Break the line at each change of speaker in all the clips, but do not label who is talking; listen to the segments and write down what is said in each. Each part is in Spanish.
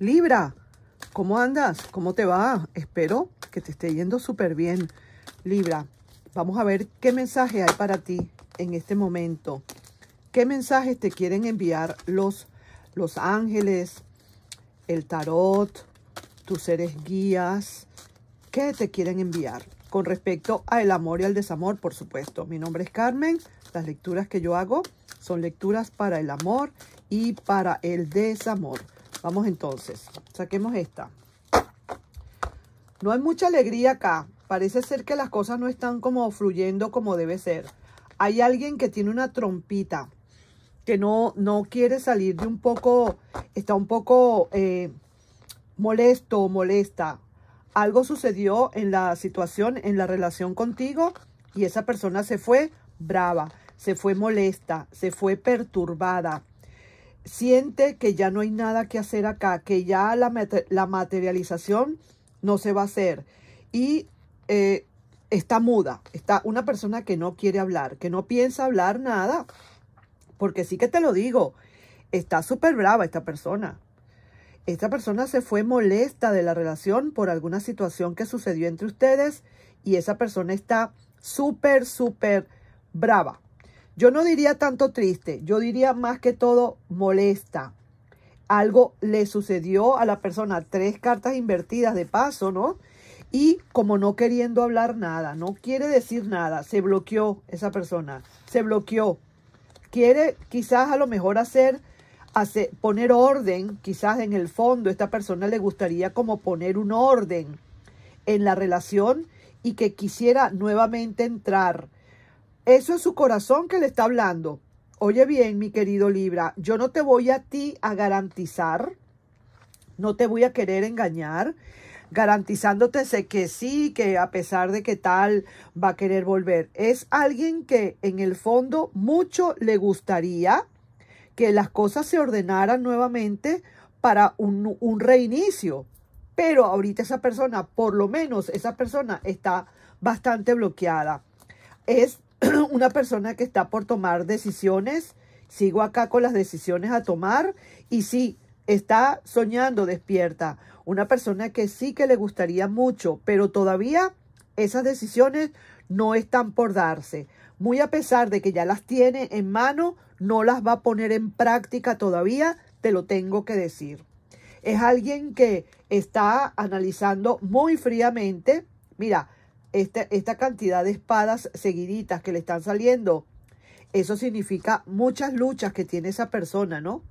Libra, ¿cómo andas? ¿Cómo te va? Espero que te esté yendo súper bien. Libra, vamos a ver qué mensaje hay para ti en este momento. ¿Qué mensajes te quieren enviar los, los ángeles, el tarot, tus seres guías? ¿Qué te quieren enviar? Con respecto al amor y al desamor, por supuesto. Mi nombre es Carmen. Las lecturas que yo hago son lecturas para el amor y para el desamor. Vamos entonces, saquemos esta. No hay mucha alegría acá. Parece ser que las cosas no están como fluyendo como debe ser. Hay alguien que tiene una trompita, que no, no quiere salir de un poco, está un poco eh, molesto o molesta. Algo sucedió en la situación, en la relación contigo y esa persona se fue brava, se fue molesta, se fue perturbada siente que ya no hay nada que hacer acá, que ya la, materialización no se va a hacer. Y eh, está muda, está una persona que no quiere hablar, que no piensa hablar nada, porque sí que te lo digo, está súper brava esta persona. Esta persona se fue molesta de la relación por alguna situación que sucedió entre ustedes y esa persona está súper, súper brava. Yo no diría tanto triste, yo diría más que todo molesta. Algo le sucedió a la persona, tres cartas invertidas de paso, ¿no? Y como no queriendo hablar nada, no quiere decir nada, se bloqueó esa persona, se bloqueó. Quiere quizás a lo mejor hacer Hacer, poner orden, quizás en el fondo esta persona le gustaría como poner un orden en la relación y que quisiera nuevamente entrar eso es su corazón que le está hablando. Oye bien, mi querido Libra, yo no te voy a ti a garantizar, no te voy a querer engañar, garantizándote que sí, que a pesar de que tal va a querer volver. Es alguien que en el fondo mucho le gustaría que las cosas se ordenaran nuevamente para un, un reinicio. Pero ahorita esa persona, por lo menos esa persona está bastante bloqueada. Es una persona que está por tomar decisiones. Sigo acá con las decisiones a tomar. Y sí, está soñando despierta. Una persona que sí que le gustaría mucho, pero todavía esas decisiones no están por darse. Muy a pesar de que ya las tiene en mano, no las va a poner en práctica todavía, te lo tengo que decir. Es alguien que está analizando muy fríamente. Mira, esta, cantidad de espadas seguiditas que le están saliendo, eso significa muchas luchas que tiene esa persona, ¿no?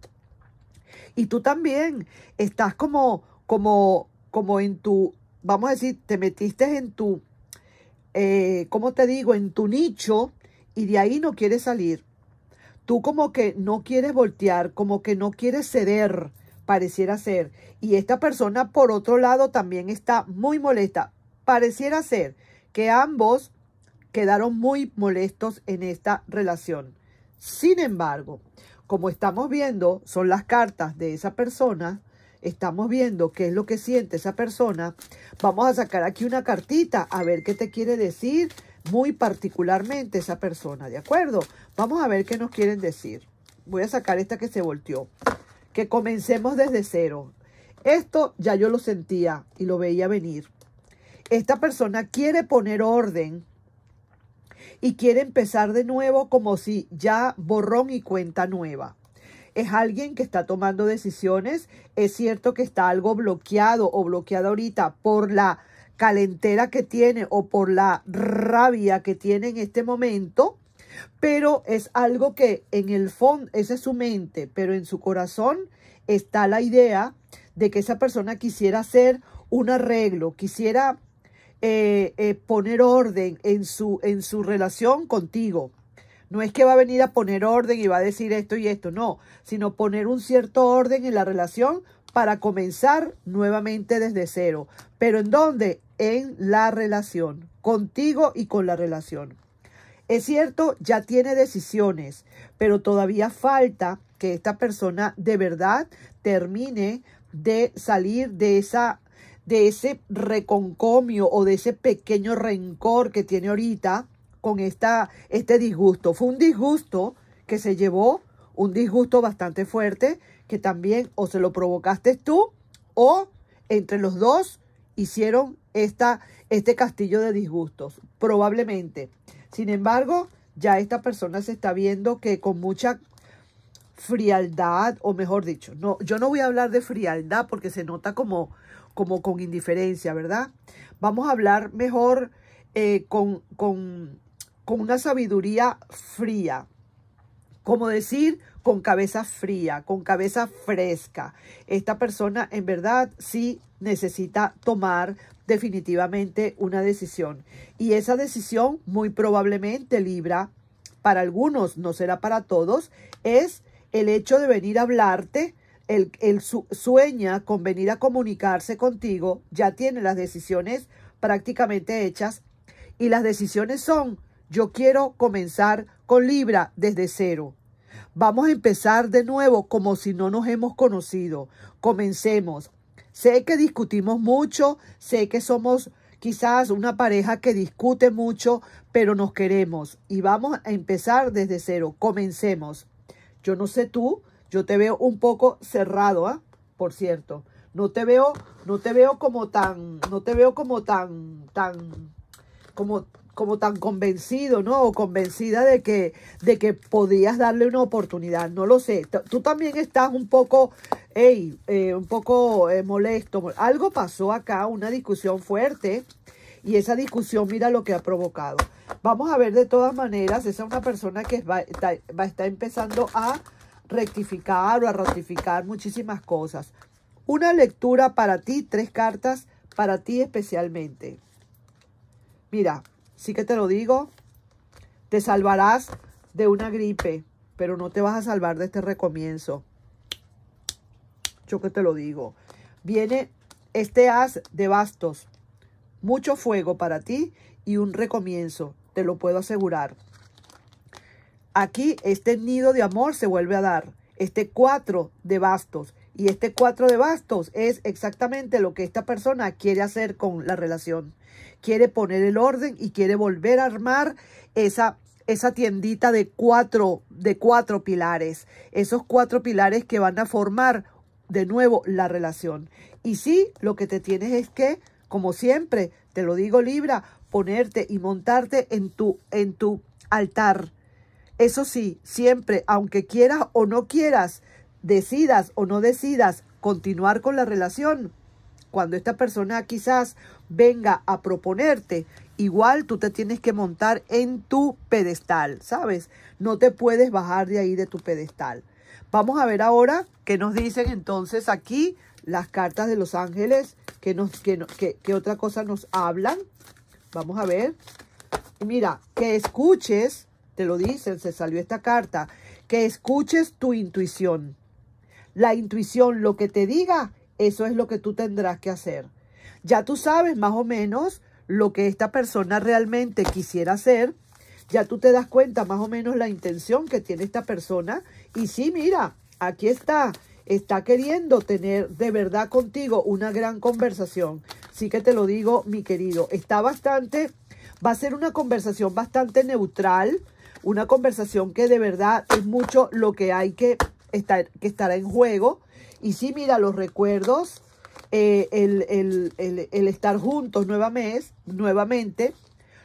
Y tú también estás como, como, como en tu, vamos a decir, te metiste en tu, eh, ¿cómo te digo? En tu nicho y de ahí no quieres salir. Tú como que no quieres voltear, como que no quieres ceder, pareciera ser. Y esta persona, por otro lado, también está muy molesta. Pareciera ser que ambos quedaron muy molestos en esta relación. Sin embargo, como estamos viendo, son las cartas de esa persona, estamos viendo qué es lo que siente esa persona, vamos a sacar aquí una cartita a ver qué te quiere decir muy particularmente esa persona, ¿de acuerdo? Vamos a ver qué nos quieren decir. Voy a sacar esta que se volteó. Que comencemos desde cero. Esto ya yo lo sentía y lo veía venir esta persona quiere poner orden y quiere empezar de nuevo como si ya borrón y cuenta nueva. Es alguien que está tomando decisiones. Es cierto que está algo bloqueado o bloqueada ahorita por la calentera que tiene o por la rabia que tiene en este momento, pero es algo que en el fondo, esa es su mente, pero en su corazón está la idea de que esa persona quisiera hacer un arreglo, quisiera eh, eh, poner orden en su, en su relación contigo. No es que va a venir a poner orden y va a decir esto y esto, no, sino poner un cierto orden en la relación para comenzar nuevamente desde cero. Pero ¿en dónde? En la relación, contigo y con la relación. Es cierto, ya tiene decisiones, pero todavía falta que esta persona de verdad termine de salir de esa de ese reconcomio o de ese pequeño rencor que tiene ahorita con esta, este disgusto. Fue un disgusto que se llevó, un disgusto bastante fuerte, que también o se lo provocaste tú o entre los dos hicieron esta, este castillo de disgustos, probablemente. Sin embargo, ya esta persona se está viendo que con mucha frialdad, o mejor dicho, no, yo no voy a hablar de frialdad porque se nota como, como con indiferencia, ¿verdad? Vamos a hablar mejor eh, con, con una sabiduría fría, como decir, con cabeza fría, con cabeza fresca. Esta persona en verdad sí necesita tomar definitivamente una decisión. Y esa decisión muy probablemente Libra, para algunos, no será para todos, es el hecho de venir a hablarte, el, sueña con venir a comunicarse contigo, ya tiene las decisiones prácticamente hechas y las decisiones son, yo quiero comenzar con Libra desde cero. Vamos a empezar de nuevo como si no nos hemos conocido. Comencemos. Sé que discutimos mucho, sé que somos quizás una pareja que discute mucho, pero nos queremos y vamos a empezar desde cero. Comencemos. Yo no sé tú, yo te veo un poco cerrado, ¿ah? Por cierto, no te veo, no te veo como tan, no te veo como tan, tan, como, como tan convencido, ¿no? O convencida de que, de que podías darle una oportunidad. No lo sé. tú también estás un poco, hey, eh, un poco eh, molesto. Algo pasó acá, una discusión fuerte. Y esa discusión, mira lo que ha provocado. Vamos a ver de todas maneras, esa es una persona que va, a estar empezando a rectificar o a ratificar muchísimas cosas. Una lectura para ti, tres cartas para ti especialmente. Mira, sí que te lo digo, te salvarás de una gripe, pero no te vas a salvar de este recomienzo. Yo que te lo digo. Viene este haz de bastos, mucho fuego para ti y un recomienzo lo puedo asegurar. Aquí este nido de amor se vuelve a dar, este cuatro de bastos. Y este cuatro de bastos es exactamente lo que esta persona quiere hacer con la relación. Quiere poner el orden y quiere volver a armar esa, esa tiendita de cuatro, de cuatro pilares. Esos cuatro pilares que van a formar de nuevo la relación. Y sí, lo que te tienes es que, como siempre, te lo digo Libra, ponerte y montarte en tu, en tu altar. Eso sí, siempre, aunque quieras o no quieras, decidas o no decidas continuar con la relación, cuando esta persona quizás venga a proponerte, igual tú te tienes que montar en tu pedestal, ¿sabes? No te puedes bajar de ahí de tu pedestal. Vamos a ver ahora qué nos dicen entonces aquí las cartas de los ángeles, qué, nos, qué, qué, qué otra cosa nos hablan. Vamos a ver. Mira, que escuches, te lo dicen, se salió esta carta, que escuches tu intuición. La intuición, lo que te diga, eso es lo que tú tendrás que hacer. Ya tú sabes más o menos lo que esta persona realmente quisiera hacer. Ya tú te das cuenta más o menos la intención que tiene esta persona. Y sí, mira, aquí está. Está queriendo tener de verdad contigo una gran conversación. Así que te lo digo, mi querido, está bastante, va a ser una conversación bastante neutral, una conversación que de verdad es mucho lo que hay que estar, que en juego. Y sí, mira, los recuerdos, eh, el, el, el, el, estar juntos nuevamente, nuevamente,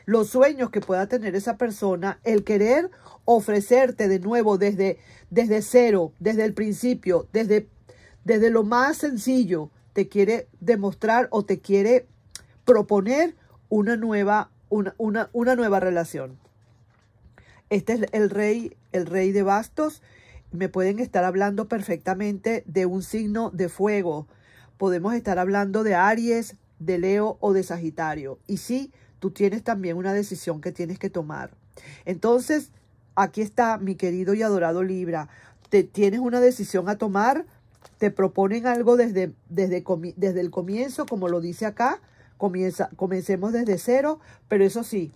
los sueños que pueda tener esa persona, el querer ofrecerte de nuevo desde, desde cero, desde el principio, desde, desde lo más sencillo, te quiere demostrar o te quiere proponer una nueva, una, nueva relación. Este es el rey, el rey de bastos. Me pueden estar hablando perfectamente de un signo de fuego. Podemos estar hablando de Aries, de Leo o de Sagitario. Y sí, tú tienes también una decisión que tienes que tomar. Entonces, aquí está mi querido y adorado Libra. Te tienes una decisión a tomar te proponen algo desde, desde, desde el comienzo, como lo dice acá, comienza, comencemos desde cero, pero eso sí,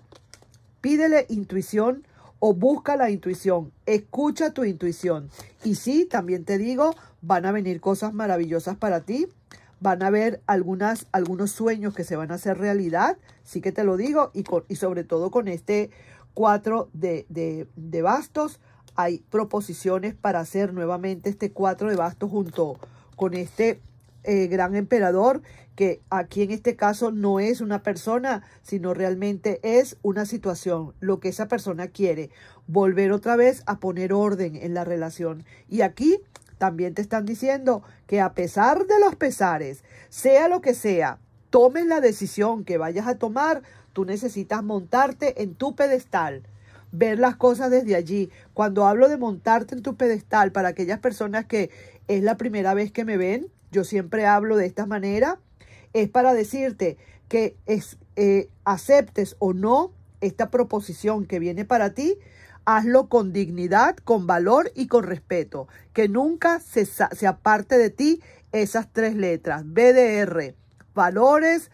pídele intuición o busca la intuición, escucha tu intuición. Y sí, también te digo, van a venir cosas maravillosas para ti, van a haber algunas, algunos sueños que se van a hacer realidad, sí que te lo digo, y, y sobre todo con este 4 de, de, de bastos, hay proposiciones para hacer nuevamente este Cuatro de bastos junto con este eh, gran emperador, que aquí en este caso no es una persona, sino realmente es una situación, lo que esa persona quiere, volver otra vez a poner orden en la relación. Y aquí también te están diciendo que a pesar de los pesares, sea lo que sea, tomes la decisión que vayas a tomar, tú necesitas montarte en tu pedestal ver las cosas desde allí. Cuando hablo de montarte en tu pedestal para aquellas personas que es la primera vez que me ven, yo siempre hablo de esta manera, es para decirte que es, eh, aceptes o no esta proposición que viene para ti, hazlo con dignidad, con valor y con respeto. Que nunca se, se aparte de ti esas tres letras, BDR, valores,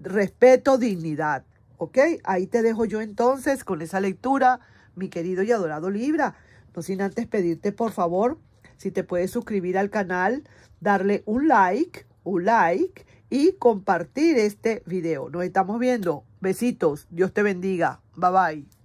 respeto, dignidad. ¿Ok? Ahí te dejo yo entonces con esa lectura, mi querido y adorado Libra. No sin antes pedirte, por favor, si te puedes suscribir al canal, darle un like, un like y compartir este video. Nos estamos viendo. Besitos. Dios te bendiga. Bye bye.